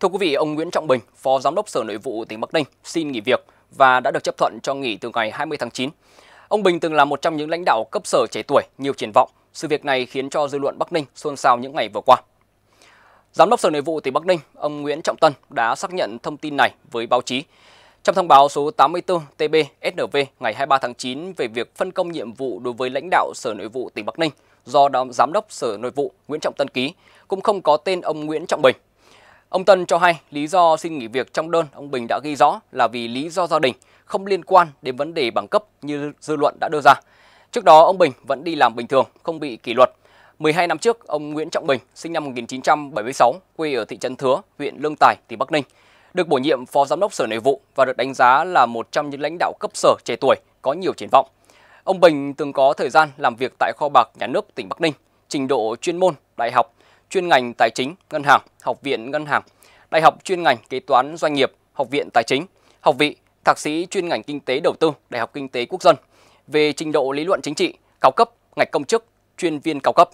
Thưa quý vị, ông Nguyễn Trọng Bình, Phó Giám đốc Sở Nội vụ tỉnh Bắc Ninh xin nghỉ việc và đã được chấp thuận cho nghỉ từ ngày 20 tháng 9. Ông Bình từng là một trong những lãnh đạo cấp sở trẻ tuổi nhiều triển vọng. Sự việc này khiến cho dư luận Bắc Ninh xôn xao những ngày vừa qua. Giám đốc Sở Nội vụ tỉnh Bắc Ninh, ông Nguyễn Trọng Tân đã xác nhận thông tin này với báo chí. Trong thông báo số 84 TB SNV ngày 23 tháng 9 về việc phân công nhiệm vụ đối với lãnh đạo Sở Nội vụ tỉnh Bắc Ninh do đó Giám đốc Sở Nội vụ Nguyễn Trọng Tân ký, cũng không có tên ông Nguyễn Trọng Bình. Ông Tân cho hay lý do xin nghỉ việc trong đơn ông Bình đã ghi rõ là vì lý do gia đình không liên quan đến vấn đề bằng cấp như dư luận đã đưa ra. Trước đó ông Bình vẫn đi làm bình thường, không bị kỷ luật. 12 năm trước, ông Nguyễn Trọng Bình, sinh năm 1976, quê ở thị trấn Thứa, huyện Lương Tài, tỉnh Bắc Ninh, được bổ nhiệm phó giám đốc Sở Nội vụ và được đánh giá là một trong những lãnh đạo cấp sở trẻ tuổi có nhiều triển vọng. Ông Bình từng có thời gian làm việc tại kho bạc nhà nước tỉnh Bắc Ninh, trình độ chuyên môn, đại học, chuyên ngành tài chính ngân hàng, học viện ngân hàng, đại học chuyên ngành kế toán doanh nghiệp, học viện tài chính, học vị thạc sĩ chuyên ngành kinh tế đầu tư, đại học kinh tế quốc dân. Về trình độ lý luận chính trị, cao cấp, ngạch công chức, chuyên viên cao cấp.